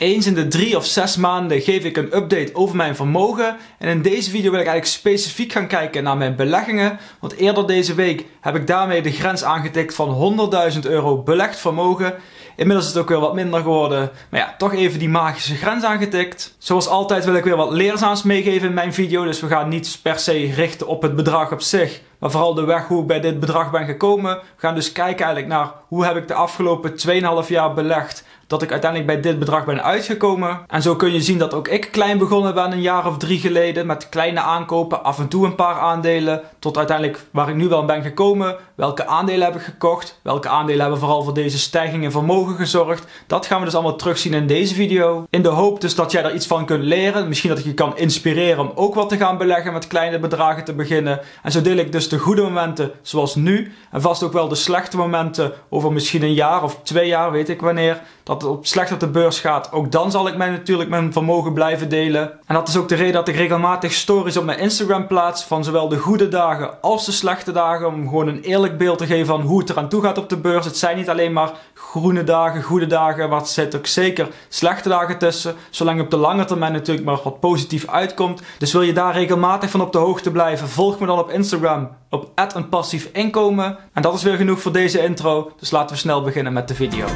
Eens in de drie of zes maanden geef ik een update over mijn vermogen en in deze video wil ik eigenlijk specifiek gaan kijken naar mijn beleggingen, want eerder deze week heb ik daarmee de grens aangetikt van 100.000 euro belegd vermogen. Inmiddels is het ook weer wat minder geworden, maar ja, toch even die magische grens aangetikt. Zoals altijd wil ik weer wat leerzaams meegeven in mijn video, dus we gaan niet per se richten op het bedrag op zich, maar vooral de weg hoe ik bij dit bedrag ben gekomen. We gaan dus kijken eigenlijk naar hoe heb ik de afgelopen 2,5 jaar belegd dat ik uiteindelijk bij dit bedrag ben uitgekomen. En zo kun je zien dat ook ik klein begonnen ben een jaar of drie geleden met kleine aankopen, af en toe een paar aandelen, tot uiteindelijk waar ik nu wel ben gekomen. Welke aandelen heb ik gekocht? Welke aandelen hebben vooral voor deze stijging in vermogen gezorgd? Dat gaan we dus allemaal terugzien in deze video. In de hoop dus dat jij er iets van kunt leren. Misschien dat ik je kan inspireren om ook wat te gaan beleggen met kleine bedragen te beginnen. En zo deel ik dus de goede momenten zoals nu en vast ook wel de slechte momenten over misschien een jaar of twee jaar, weet ik wanneer. Dat op slecht op de beurs gaat, ook dan zal ik mij natuurlijk mijn vermogen blijven delen. En dat is ook de reden dat ik regelmatig stories op mijn Instagram plaats van zowel de goede dagen als de slechte dagen. Om gewoon een eerlijk beeld te geven van hoe het eraan toe gaat op de beurs. Het zijn niet alleen maar groene dagen, goede dagen, maar er zitten ook zeker slechte dagen tussen. Zolang je op de lange termijn natuurlijk maar wat positief uitkomt. Dus wil je daar regelmatig van op de hoogte blijven, volg me dan op Instagram op een passief inkomen. En dat is weer genoeg voor deze intro, dus laten we snel beginnen met de video.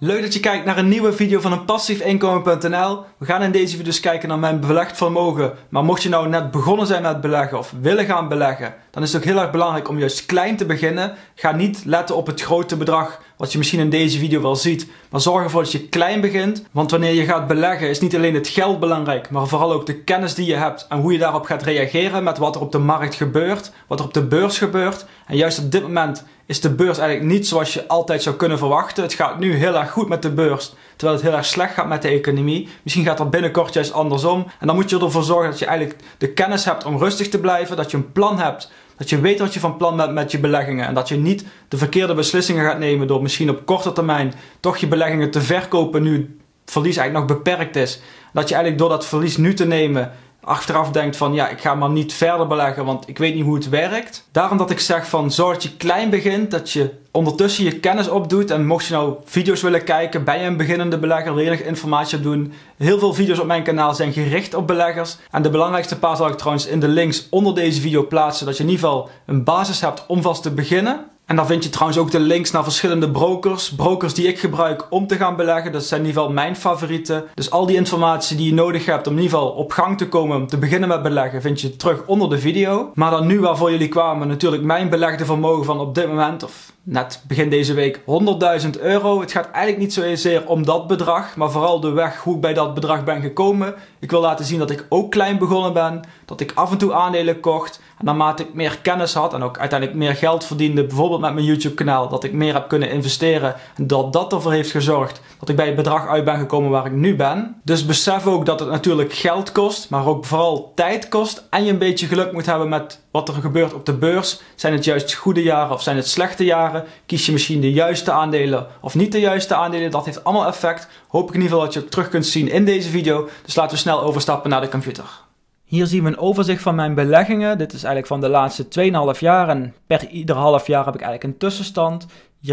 Leuk dat je kijkt naar een nieuwe video van een passiefinkomen.nl. We gaan in deze video kijken naar mijn belegd vermogen. Maar mocht je nou net begonnen zijn met beleggen of willen gaan beleggen, dan is het ook heel erg belangrijk om juist klein te beginnen. Ga niet letten op het grote bedrag wat je misschien in deze video wel ziet, maar zorg ervoor dat je klein begint. Want wanneer je gaat beleggen is niet alleen het geld belangrijk, maar vooral ook de kennis die je hebt en hoe je daarop gaat reageren met wat er op de markt gebeurt, wat er op de beurs gebeurt. En juist op dit moment is de beurs eigenlijk niet zoals je altijd zou kunnen verwachten. Het gaat nu heel erg goed met de beurs, terwijl het heel erg slecht gaat met de economie. Misschien gaat dat binnenkort juist andersom. En dan moet je ervoor zorgen dat je eigenlijk de kennis hebt om rustig te blijven, dat je een plan hebt dat je weet wat je van plan bent met je beleggingen. En dat je niet de verkeerde beslissingen gaat nemen door misschien op korte termijn toch je beleggingen te verkopen nu het verlies eigenlijk nog beperkt is. Dat je eigenlijk door dat verlies nu te nemen achteraf denkt van ja, ik ga maar niet verder beleggen, want ik weet niet hoe het werkt. Daarom dat ik zeg van zorg dat je klein begint, dat je ondertussen je kennis opdoet. En mocht je nou video's willen kijken, ben je een beginnende belegger, wil informatie op doen. Heel veel video's op mijn kanaal zijn gericht op beleggers. En de belangrijkste paar zal ik trouwens in de links onder deze video plaatsen, zodat je in ieder geval een basis hebt om vast te beginnen. En dan vind je trouwens ook de links naar verschillende brokers. Brokers die ik gebruik om te gaan beleggen. Dat zijn in ieder geval mijn favorieten. Dus al die informatie die je nodig hebt om in ieder geval op gang te komen om te beginnen met beleggen, vind je terug onder de video. Maar dan nu waarvoor jullie kwamen, natuurlijk mijn belegde vermogen van op dit moment. Of Net begin deze week 100.000 euro. Het gaat eigenlijk niet zozeer om dat bedrag, maar vooral de weg hoe ik bij dat bedrag ben gekomen. Ik wil laten zien dat ik ook klein begonnen ben, dat ik af en toe aandelen kocht. En naarmate ik meer kennis had en ook uiteindelijk meer geld verdiende, bijvoorbeeld met mijn YouTube kanaal, dat ik meer heb kunnen investeren. En dat dat ervoor heeft gezorgd dat ik bij het bedrag uit ben gekomen waar ik nu ben. Dus besef ook dat het natuurlijk geld kost, maar ook vooral tijd kost. En je een beetje geluk moet hebben met wat er gebeurt op de beurs. Zijn het juist goede jaren of zijn het slechte jaren? Kies je misschien de juiste aandelen of niet de juiste aandelen? Dat heeft allemaal effect. Hoop ik in ieder geval dat je het terug kunt zien in deze video. Dus laten we snel overstappen naar de computer. Hier zien we een overzicht van mijn beleggingen. Dit is eigenlijk van de laatste 2,5 jaar. En per ieder half jaar heb ik eigenlijk een tussenstand.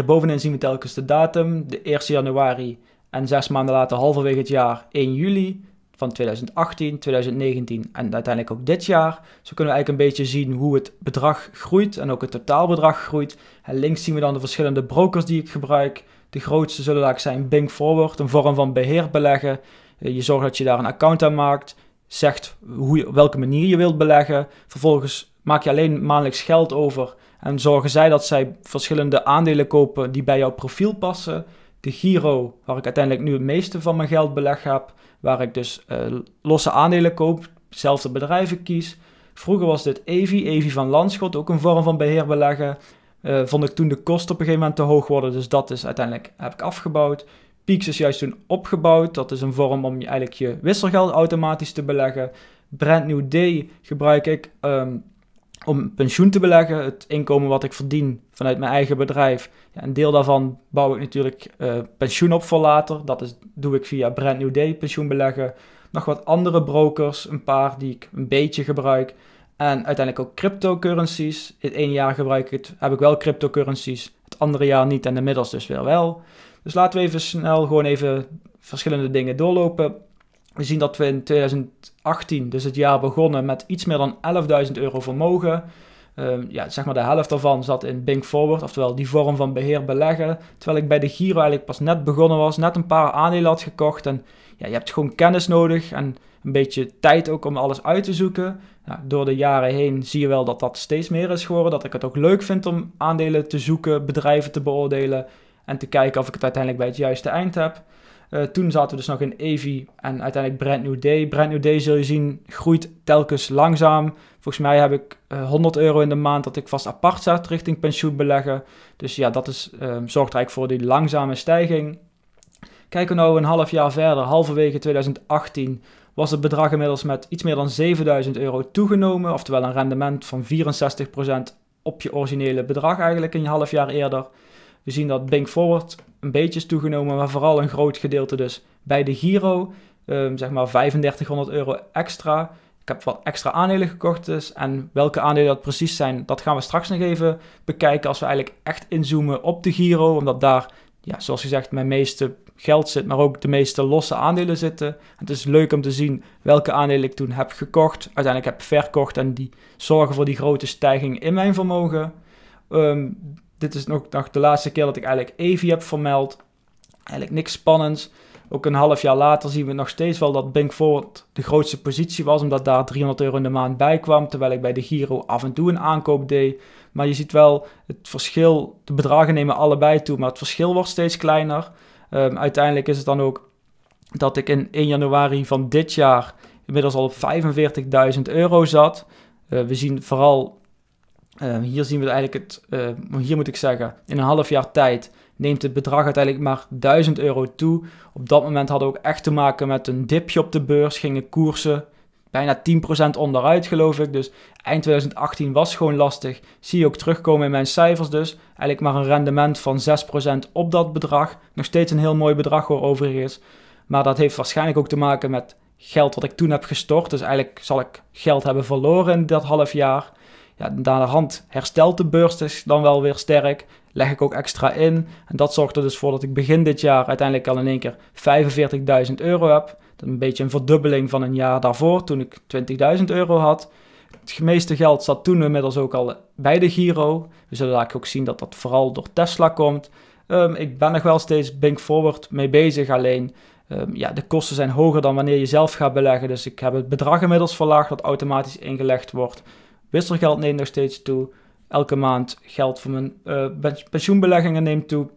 bovenin zien we telkens de datum, de 1 januari en zes maanden later halverwege het jaar 1 juli van 2018, 2019 en uiteindelijk ook dit jaar. Zo kunnen we eigenlijk een beetje zien hoe het bedrag groeit en ook het totaalbedrag groeit. En links zien we dan de verschillende brokers die ik gebruik. De grootste zullen daar zijn Bing Forward, een vorm van beheer beleggen. Eh, je zorgt dat je daar een account aan maakt, zegt hoe welke manier je wilt beleggen. Vervolgens maak je alleen maandelijks geld over en zorgen zij dat zij verschillende aandelen kopen die bij jouw profiel passen. De Giro, waar ik uiteindelijk nu het meeste van mijn geld belegd heb waar ik dus eh, losse aandelen koop, zelfde bedrijven kies. Vroeger was dit EVI, EVI van Landschot, ook een vorm van beheerbeleggen. Eh, vond ik toen de kosten op een gegeven moment te hoog worden, dus dat is uiteindelijk heb ik afgebouwd. Peaks is juist toen opgebouwd, dat is een vorm om je, eigenlijk je wisselgeld automatisch te beleggen. Brand New Day gebruik ik ehm, om pensioen te beleggen, het inkomen wat ik verdien vanuit mijn eigen bedrijf. Ja, een deel daarvan bouw ik natuurlijk eh, pensioen op voor later. Dat is, doe ik via Brand New Day pensioen beleggen. Nog wat andere brokers, een paar die ik een beetje gebruik. En uiteindelijk ook cryptocurrencies. Het ene jaar gebruik ik het, heb ik wel cryptocurrencies, het andere jaar niet en inmiddels dus weer wel. Dus laten we even snel gewoon even verschillende dingen doorlopen. We zien dat we in 2018, dus het jaar begonnen, met iets meer dan 11.000 euro vermogen. Ehm, ja, zeg maar de helft daarvan zat in Bink Forward, oftewel die vorm van beheer beleggen. Terwijl ik bij de Giro eigenlijk pas net begonnen was, net een paar aandelen had gekocht. En ja, je hebt gewoon kennis nodig en een beetje tijd ook om alles uit te zoeken. door de jaren heen zie je wel dat dat steeds meer is geworden. Dat ik het ook leuk vind om aandelen te zoeken, bedrijven te beoordelen en te kijken of ik het uiteindelijk bij het juiste eind heb. Eh, toen zaten we dus nog in Evi en uiteindelijk Brand New Day. Brand New Day zul je zien groeit telkens langzaam. Volgens mij heb ik 100 eh, euro in de maand dat ik vast apart zet richting pensioen beleggen. Dus ja, dat is, ehm, zorgt eigenlijk voor die langzame stijging. Kijken we nou een half jaar verder, halverwege 2018, was het bedrag inmiddels met iets meer dan 7000 euro toegenomen. Oftewel een rendement van 64% op je originele bedrag eigenlijk een half jaar eerder. We zien dat Bank Forward een beetje is toegenomen, maar vooral een groot gedeelte dus bij de Giro. Ehm, zeg maar 3500 euro extra. Ik heb wat extra aandelen gekocht dus. En welke aandelen dat precies zijn, dat gaan we straks nog even bekijken als we eigenlijk echt inzoomen op de Giro. Omdat daar, ja, zoals gezegd, mijn meeste geld zit, maar ook de meeste losse aandelen zitten. Het is leuk om te zien welke aandelen ik toen heb gekocht, uiteindelijk heb verkocht en die zorgen voor die grote stijging in mijn vermogen. Um, dit is nog, de laatste keer dat ik eigenlijk Evi heb vermeld. Eigenlijk niks spannends. Ook een half jaar later zien we nog steeds wel dat Bank Forward de grootste positie was, omdat daar 300 euro in de maand bij kwam, terwijl ik bij de Giro af en toe een aankoop deed. Maar je ziet wel het verschil, de bedragen nemen allebei toe, maar het verschil wordt steeds kleiner. Ehm, uiteindelijk is het dan ook dat ik in 1 januari van dit jaar inmiddels al op 45.000 euro zat. Eh, we zien vooral Ehm, hier zien we eigenlijk het, eh, hier moet ik zeggen, in een half jaar tijd neemt het bedrag uiteindelijk maar 1000 euro toe. Op dat moment hadden we ook echt te maken met een dipje op de beurs, gingen koersen bijna 10% onderuit geloof ik. Dus eind 2018 was gewoon lastig. Zie je ook terugkomen in mijn cijfers dus. Eigenlijk maar een rendement van 6% op dat bedrag. Nog steeds een heel mooi bedrag hoor overigens. Maar dat heeft waarschijnlijk ook te maken met geld wat ik toen heb gestort. Dus eigenlijk zal ik geld hebben verloren in dat half jaar ja, de hand herstelt de beurs dus dan wel weer sterk. Leg ik ook extra in. En dat zorgt er dus voor dat ik begin dit jaar uiteindelijk al in één keer 45.000 euro heb. Dat een beetje een verdubbeling van een jaar daarvoor, toen ik 20.000 euro had. Het meeste geld zat toen inmiddels ook al bij de Giro. We zullen daar ook zien dat dat vooral door Tesla komt. Ehm, ik ben nog wel steeds Bink Forward mee bezig, alleen ehm, ja, de kosten zijn hoger dan wanneer je zelf gaat beleggen. Dus ik heb het bedrag inmiddels verlaagd dat automatisch ingelegd wordt. Wisselgeld neemt nog steeds toe. Elke maand geld voor mijn eh, pensioenbeleggingen neemt toe.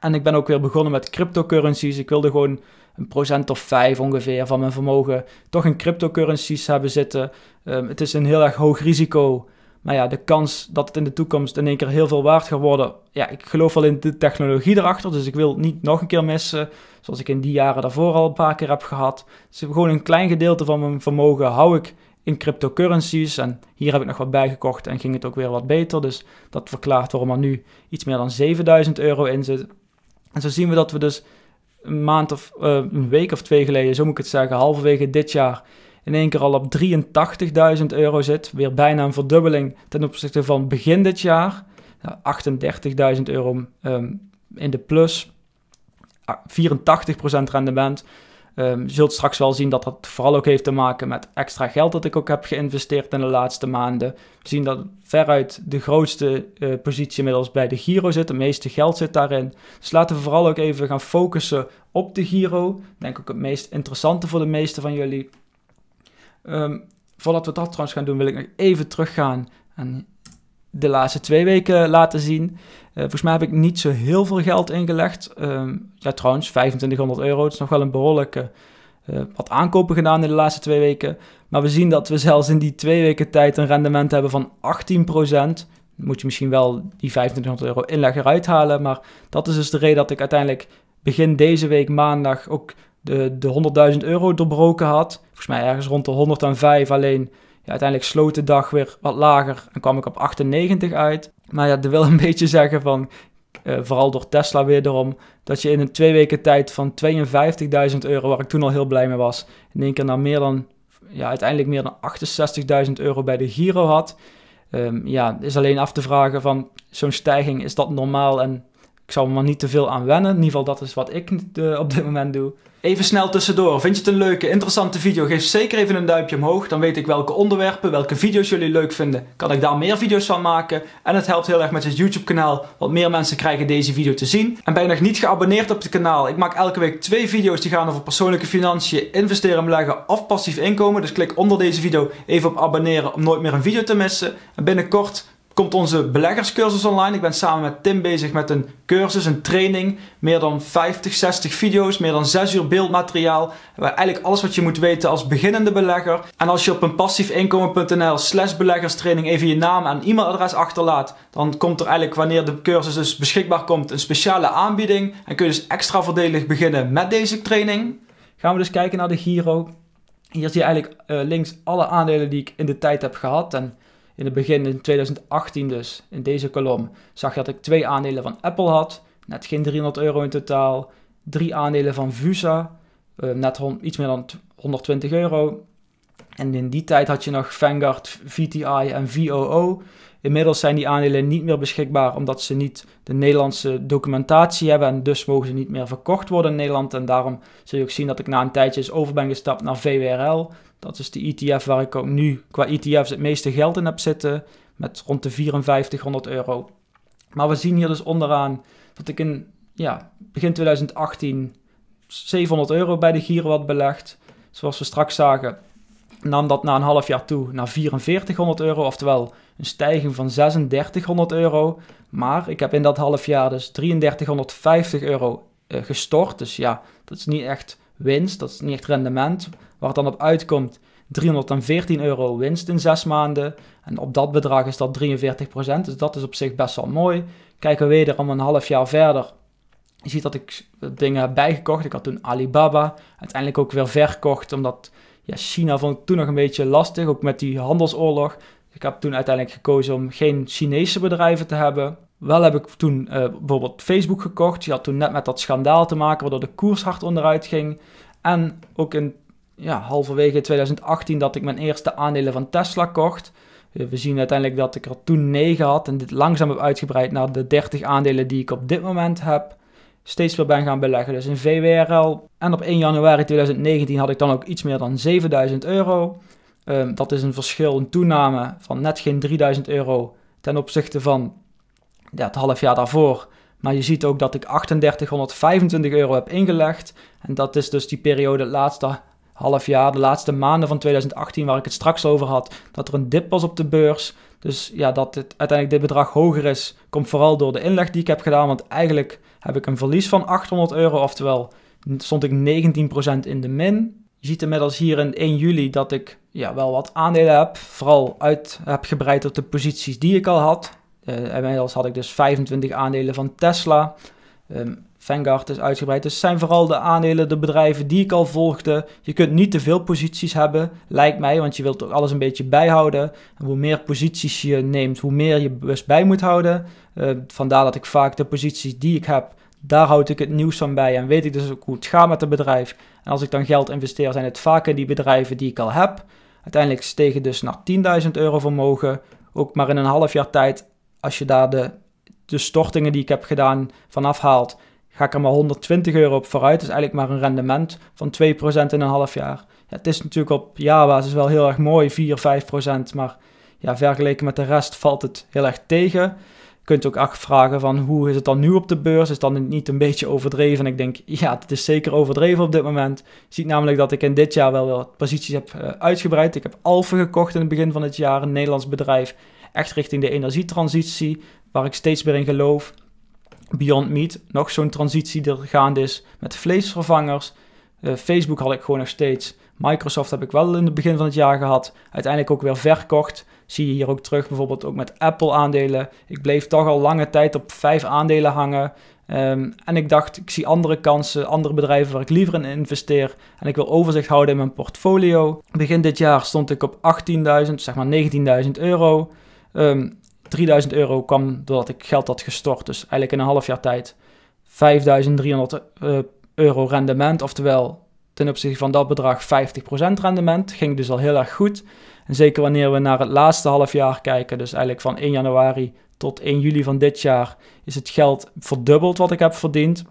En ik ben ook weer begonnen met cryptocurrencies. Ik wilde gewoon een procent of vijf ongeveer van mijn vermogen toch in cryptocurrencies hebben zitten. Ehm, het is een heel erg hoog risico. Maar ja, de kans dat het in de toekomst in één keer heel veel waard gaat worden. Ja, ik geloof wel in de technologie erachter. Dus ik wil het niet nog een keer missen. Zoals ik in die jaren daarvoor al een paar keer heb gehad. Dus gewoon een klein gedeelte van mijn vermogen hou ik in cryptocurrencies. En hier heb ik nog wat bijgekocht en ging het ook weer wat beter. Dus dat verklaart waarom er nu iets meer dan 7000 euro in zit. En zo zien we dat we dus een maand of eh, een week of twee geleden, zo moet ik het zeggen, halverwege dit jaar in één keer al op 83.000 euro zit. Weer bijna een verdubbeling ten opzichte van begin dit jaar. 38.000 euro ehm, in de plus. 84% ah, rendement. Ehm, je zult straks wel zien dat dat vooral ook heeft te maken met extra geld dat ik ook heb geïnvesteerd in de laatste maanden. We zien dat veruit de grootste eh, positie inmiddels bij de Giro zit. Het meeste geld zit daarin. Dus laten we vooral ook even gaan focussen op de Giro. Denk ook het meest interessante voor de meeste van jullie. Ehm, voordat we dat trouwens gaan doen, wil ik nog even teruggaan. En de laatste twee weken laten zien. Uh, volgens mij heb ik niet zo heel veel geld ingelegd. Ehm, ja, trouwens, 2500 euro. Het is nog wel een behoorlijke eh, wat aankopen gedaan in de laatste twee weken. Maar we zien dat we zelfs in die twee weken tijd een rendement hebben van 18%. moet je misschien wel die 2500 euro inleg eruit halen. Maar dat is dus de reden dat ik uiteindelijk begin deze week maandag ook de, de 100.000 euro doorbroken had. Volgens mij ergens rond de 105 alleen uiteindelijk sloot de dag weer wat lager en kwam ik op 98 uit. Maar ja, dat wil een beetje zeggen van, eh, vooral door Tesla weer dat je in een twee weken tijd van 52.000 euro, waar ik toen al heel blij mee was, in één keer naar meer dan, ja, uiteindelijk meer dan 68.000 euro bij de Giro had. Ehm, ja, is alleen af te vragen van zo'n stijging, is dat normaal en ik zal me maar niet te veel aan wennen. In ieder geval, dat is wat ik eh, op dit moment doe. Even snel tussendoor. Vind je het een leuke, interessante video? Geef zeker even een duimpje omhoog. Dan weet ik welke onderwerpen, welke video's jullie leuk vinden. Kan ik daar meer video's van maken? En het helpt heel erg met het YouTube-kanaal. Want meer mensen krijgen deze video te zien. En ben je nog niet geabonneerd op het kanaal? Ik maak elke week twee video's die gaan over persoonlijke financiën, investeren, beleggen of passief inkomen. Dus klik onder deze video even op abonneren om nooit meer een video te missen. En binnenkort komt onze beleggerscursus online. Ik ben samen met Tim bezig met een cursus, een training. Meer dan 50, 60 video's, meer dan 6 uur beeldmateriaal. Eigenlijk alles wat je moet weten als beginnende belegger. En als je op een passiefinkomen.nl slash beleggerstraining even je naam en e-mailadres achterlaat, dan komt er eigenlijk wanneer de cursus dus beschikbaar komt een speciale aanbieding. En kun je dus extra voordelig beginnen met deze training. Gaan we dus kijken naar de Giro. Hier zie je eigenlijk eh, links alle aandelen die ik in de tijd heb gehad. En in het begin, in 2018 dus, in deze kolom, zag je dat ik twee aandelen van Apple had. Net geen 300 euro in totaal. Drie aandelen van Vusa. Eh, net iets meer dan 120 euro. En in die tijd had je nog Vanguard, VTI en VOO. Inmiddels zijn die aandelen niet meer beschikbaar omdat ze niet de Nederlandse documentatie hebben en dus mogen ze niet meer verkocht worden in Nederland. En daarom zul je ook zien dat ik na een tijdje is over ben gestapt naar VWRL. Dat is de ETF waar ik ook nu qua ETF's het meeste geld in heb zitten, met rond de 5400 euro. Maar we zien hier dus onderaan dat ik in ja, begin 2018 700 euro bij de Giro had belegd. Zoals we straks zagen, nam dat na een half jaar toe naar 4400 euro, oftewel een stijging van 3600 euro. Maar ik heb in dat half jaar dus 3350 euro eh, gestort. Dus ja, dat is niet echt winst, dat is niet echt rendement. Waar het dan op uitkomt 314 euro winst in zes maanden. En op dat bedrag is dat 43%. Dus dat is op zich best wel mooi. Kijken we weer om een half jaar verder. Je ziet dat ik dingen heb bijgekocht. Ik had toen Alibaba. Uiteindelijk ook weer verkocht. Omdat ja, China vond ik toen nog een beetje lastig. Ook met die handelsoorlog. Dus ik heb toen uiteindelijk gekozen om geen Chinese bedrijven te hebben. Wel heb ik toen eh, bijvoorbeeld Facebook gekocht. Die had toen net met dat schandaal te maken, waardoor de koers hard onderuit ging. En ook in ja, halverwege 2018 dat ik mijn eerste aandelen van Tesla kocht. Eh, we zien uiteindelijk dat ik er toen 9 had en dit langzaam heb uitgebreid naar de 30 aandelen die ik op dit moment heb. Steeds weer ben gaan beleggen, dus in VWRL. En op 1 januari 2019 had ik dan ook iets meer dan 7000 euro. Ehm, dat is een verschil, een toename van net geen 3000 euro ten opzichte van ja, het half jaar daarvoor. Maar je ziet ook dat ik 3825 euro heb ingelegd. En dat is dus die periode, het laatste half jaar, de laatste maanden van 2018, waar ik het straks over had, dat er een dip was op de beurs. Dus ja, dat het, uiteindelijk dit bedrag hoger is, komt vooral door de inleg die ik heb gedaan. Want eigenlijk heb ik een verlies van 800 euro, oftewel stond ik 19% in de min. Je ziet inmiddels hier in 1 juli dat ik ja, wel wat aandelen heb, vooral uit heb gebreid op de posities die ik al had. Eh, inmiddels had ik dus 25 aandelen van Tesla. Ehm, Vanguard is uitgebreid. Dus het zijn vooral de aandelen, de bedrijven die ik al volgde. Je kunt niet te veel posities hebben, lijkt mij, want je wilt ook alles een beetje bijhouden. hoe meer posities je neemt, hoe meer je bewust bij moet houden. Eh, vandaar dat ik vaak de posities die ik heb, daar houd ik het nieuws van bij en weet ik dus ook hoe het gaat met het bedrijf. En als ik dan geld investeer, zijn het vaak die bedrijven die ik al heb. Uiteindelijk stegen dus naar 10.000 euro vermogen. Ook maar in een half jaar tijd, als je daar de, de stortingen die ik heb gedaan vanaf haalt, ga ik er maar 120 euro op vooruit. is eigenlijk maar een rendement van 2% in een half jaar. Ja, het is natuurlijk op jaarbasis wel heel erg mooi, 4, 5%. Maar ja, vergeleken met de rest valt het heel erg tegen. Je kunt ook afvragen van hoe is het dan nu op de beurs? Is dan niet een beetje overdreven? ik denk, ja, het is zeker overdreven op dit moment. Je ziet namelijk dat ik in dit jaar wel wat posities heb eh, uitgebreid. Ik heb Alfa gekocht in het begin van het jaar, een Nederlands bedrijf. Echt richting de energietransitie, waar ik steeds meer in geloof. Beyond Meat, nog zo'n transitie die er gaande is met vleesvervangers. Eh, Facebook had ik gewoon nog steeds. Microsoft heb ik wel in het begin van het jaar gehad. Uiteindelijk ook weer verkocht. Zie je hier ook terug, bijvoorbeeld ook met Apple aandelen. Ik bleef toch al lange tijd op vijf aandelen hangen. Ehm, en ik dacht, ik zie andere kansen, andere bedrijven waar ik liever in investeer. En ik wil overzicht houden in mijn portfolio. Begin dit jaar stond ik op 18.000, zeg maar 19.000 euro. Um, 3000 euro kwam doordat ik geld had gestort. Dus eigenlijk in een half jaar tijd 5300 eh, euro rendement. Oftewel ten opzichte van dat bedrag 50% rendement. Ging dus al heel erg goed. En zeker wanneer we naar het laatste half jaar kijken, dus eigenlijk van 1 januari tot 1 juli van dit jaar, is het geld verdubbeld wat ik heb verdiend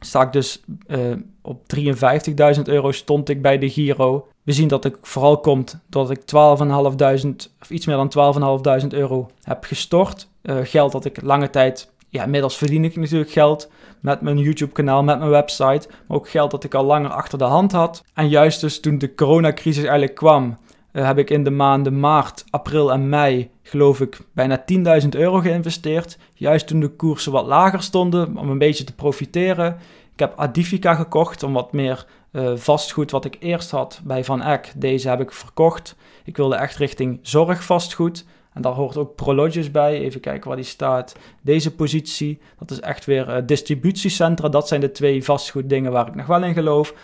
sta ik dus eh, op 53.000 euro stond ik bij de Giro. We zien dat ik vooral komt dat ik 12.500 of iets meer dan 12.500 euro heb gestort. Eh, geld dat ik lange tijd, ja, inmiddels verdien ik natuurlijk geld met mijn YouTube kanaal, met mijn website, maar ook geld dat ik al langer achter de hand had. En juist dus toen de coronacrisis eigenlijk kwam, eh, heb ik in de maanden maart, april en mei, geloof ik, bijna 10.000 euro geïnvesteerd. Juist toen de koersen wat lager stonden, om een beetje te profiteren. Ik heb Adifica gekocht om wat meer eh, vastgoed wat ik eerst had bij Van Eck. Deze heb ik verkocht. Ik wilde echt richting zorgvastgoed. En daar hoort ook Prologis bij. Even kijken waar die staat. Deze positie, dat is echt weer eh, distributiecentra. Dat zijn de twee vastgoeddingen waar ik nog wel in geloof.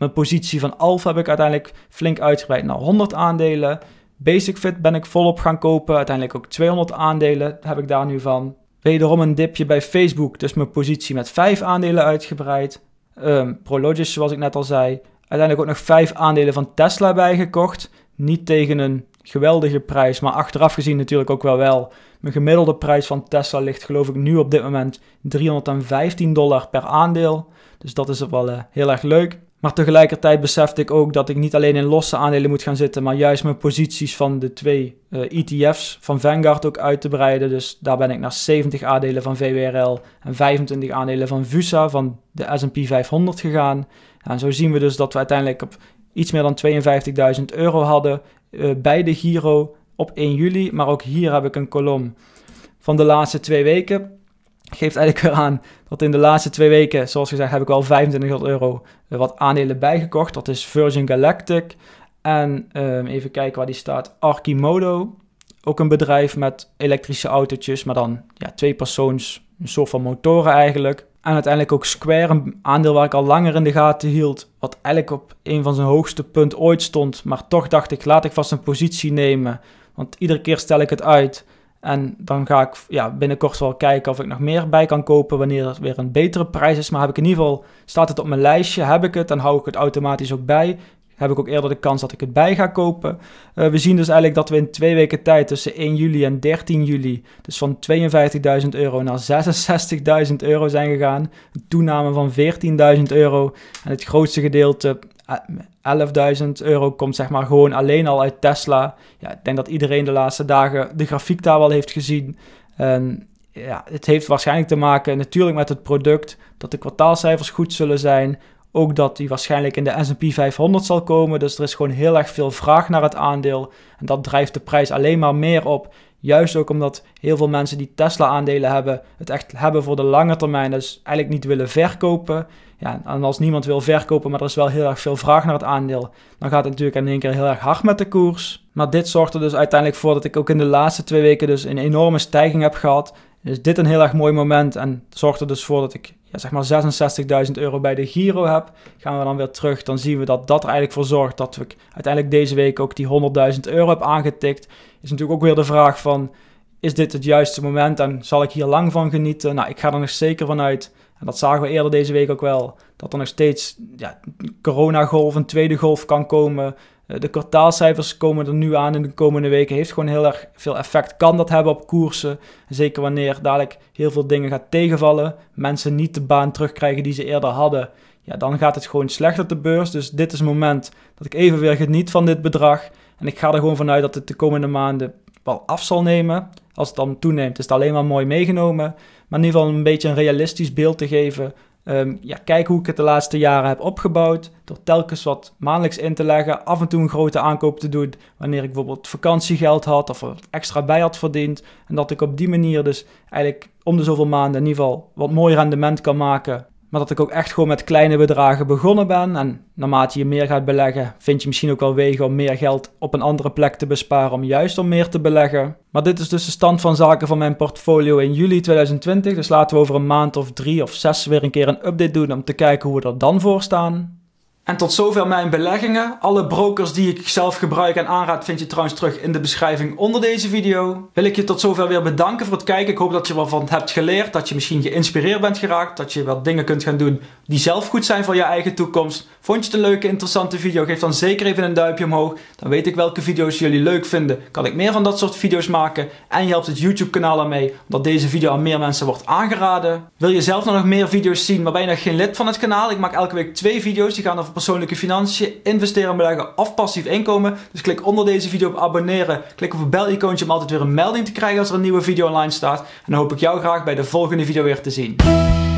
Mijn positie van Alpha heb ik uiteindelijk flink uitgebreid naar 100 aandelen. Basic Fit ben ik volop gaan kopen. Uiteindelijk ook 200 aandelen heb ik daar nu van. Wederom een dipje bij Facebook, dus mijn positie met 5 aandelen uitgebreid. Um, Prologis, zoals ik net al zei. Uiteindelijk ook nog 5 aandelen van Tesla bijgekocht. Niet tegen een geweldige prijs, maar achteraf gezien natuurlijk ook wel wel. Mijn gemiddelde prijs van Tesla ligt geloof ik nu op dit moment 315 dollar per aandeel. Dus dat is wel eh, heel erg leuk. Maar tegelijkertijd besefte ik ook dat ik niet alleen in losse aandelen moet gaan zitten, maar juist mijn posities van de twee ETF's eh, e van Vanguard ook uit te breiden. Dus daar ben ik naar 70 aandelen van VWRL en 25 aandelen van VUSA van de SP 500 gegaan. En zo zien we dus dat we uiteindelijk op iets meer dan 52.000 euro hadden eh, bij de Giro op 1 juli. Maar ook hier heb ik een kolom van de laatste twee weken geeft eigenlijk weer aan dat in de laatste twee weken, zoals gezegd, heb ik al 2500 euro eh, wat aandelen bijgekocht. Dat is Virgin Galactic en ehm, even kijken waar die staat, Archimodo, Ook een bedrijf met elektrische autootjes, maar dan ja, twee persoons, een soort van motoren eigenlijk. En uiteindelijk ook Square, een aandeel waar ik al langer in de gaten hield. Wat eigenlijk op een van zijn hoogste punten ooit stond. Maar toch dacht ik, laat ik vast een positie nemen. Want iedere keer stel ik het uit. En dan ga ik ja, binnenkort wel kijken of ik nog meer bij kan kopen wanneer het weer een betere prijs is. Maar heb ik in ieder geval, staat het op mijn lijstje, heb ik het, dan hou ik het automatisch ook bij. Heb ik ook eerder de kans dat ik het bij ga kopen. Eh, we zien dus eigenlijk dat we in twee weken tijd tussen 1 juli en 13 juli, dus van 52.000 euro naar 66.000 euro zijn gegaan. Een toename van 14.000 euro. En het grootste gedeelte 11.000 euro komt zeg maar gewoon alleen al uit Tesla. Ja, ik denk dat iedereen de laatste dagen de grafiek daar wel heeft gezien. En ja, het heeft waarschijnlijk te maken natuurlijk met het product, dat de kwartaalcijfers goed zullen zijn. Ook dat die waarschijnlijk in de S&P 500 zal komen. Dus er is gewoon heel erg veel vraag naar het aandeel. En dat drijft de prijs alleen maar meer op. Juist ook omdat heel veel mensen die Tesla-aandelen hebben, het echt hebben voor de lange termijn, dus eigenlijk niet willen verkopen. Ja, en als niemand wil verkopen, maar er is wel heel erg veel vraag naar het aandeel, dan gaat het natuurlijk in één keer heel erg hard met de koers. Maar dit zorgt er dus uiteindelijk voor dat ik ook in de laatste twee weken dus een enorme stijging heb gehad is dus dit een heel erg mooi moment en zorgt er dus voor dat ik ja, zeg maar 66.000 euro bij de Giro heb. Gaan we dan weer terug, dan zien we dat dat er eigenlijk voor zorgt dat ik uiteindelijk deze week ook die 100.000 euro heb aangetikt. Is natuurlijk ook weer de vraag van, is dit het juiste moment en zal ik hier lang van genieten? Nou, ik ga er nog zeker van uit. En dat zagen we eerder deze week ook wel, dat er nog steeds ja, coronagolf, een tweede golf kan komen. Eh, de kwartaalcijfers komen er nu aan in de komende weken. Heeft gewoon heel erg veel effect. Kan dat hebben op koersen. Zeker wanneer dadelijk heel veel dingen gaat tegenvallen. Mensen niet de baan terugkrijgen die ze eerder hadden. Ja, dan gaat het gewoon slecht op de beurs. Dus dit is het moment dat ik even weer geniet van dit bedrag. En ik ga er gewoon vanuit dat het de komende maanden wel af zal nemen. Als het dan toeneemt is het alleen maar mooi meegenomen. Maar in ieder geval een beetje een realistisch beeld te geven Um, ja, kijk hoe ik het de laatste jaren heb opgebouwd. Door telkens wat maandelijks in te leggen. Af en toe een grote aankoop te doen. Wanneer ik bijvoorbeeld vakantiegeld had of er extra bij had verdiend. En dat ik op die manier dus eigenlijk om de zoveel maanden in ieder geval wat mooi rendement kan maken maar dat ik ook echt gewoon met kleine bedragen begonnen ben. En naarmate je meer gaat beleggen, vind je misschien ook wel wegen om meer geld op een andere plek te besparen om juist om meer te beleggen. Maar dit is dus de stand van zaken van mijn portfolio in juli 2020. Dus laten we over een maand of drie of zes weer een keer een update doen om te kijken hoe we er dan voor staan. En tot zover mijn beleggingen. Alle brokers die ik zelf gebruik en aanraad vind je trouwens terug in de beschrijving onder deze video. Wil ik je tot zover weer bedanken voor het kijken. Ik hoop dat je wat van hebt geleerd, dat je misschien geïnspireerd bent geraakt, dat je wat dingen kunt gaan doen die zelf goed zijn voor je eigen toekomst. Vond je het een leuke, interessante video? Geef dan zeker even een duimpje omhoog. Dan weet ik welke video's jullie leuk vinden. Kan ik meer van dat soort video's maken? En je helpt het YouTube kanaal ermee, omdat deze video aan meer mensen wordt aangeraden. Wil je zelf nog meer video's zien, maar ben je nog geen lid van het kanaal? Ik maak elke week twee video's, die gaan over persoonlijke financiën, investeren beleggen of passief inkomen. Dus klik onder deze video op abonneren. Klik op het bel-icoontje om altijd weer een melding te krijgen als er een nieuwe video online staat. En dan hoop ik jou graag bij de volgende video weer te zien.